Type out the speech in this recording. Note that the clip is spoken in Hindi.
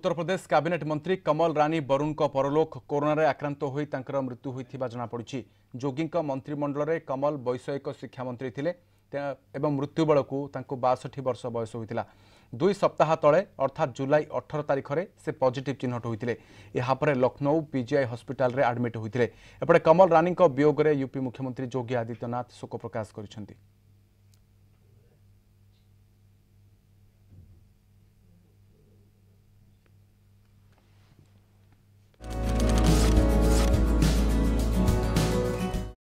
उत्तर प्रदेश कैबिनेट मंत्री कमल रानी बरुण परलोक कोरोन आक्रांत हो मृत्यु होता जमापड़ी जोगी मंत्रिमंडल में कमल वैषयिक शिक्षामंत्री थे एवं मृत्यु बेलू बासठी वर्ष बयस होता दुई सप्ताह ते अर्थात जुलाई अठर तारीख से पजिट चिन्ह होते यापर लखनऊ पीजीआई हस्पिटाल आडमिट होते एपटे कमल रानी वियोगे यूपी मुख्यमंत्री योगी आदित्यनाथ शोक प्रकाश कर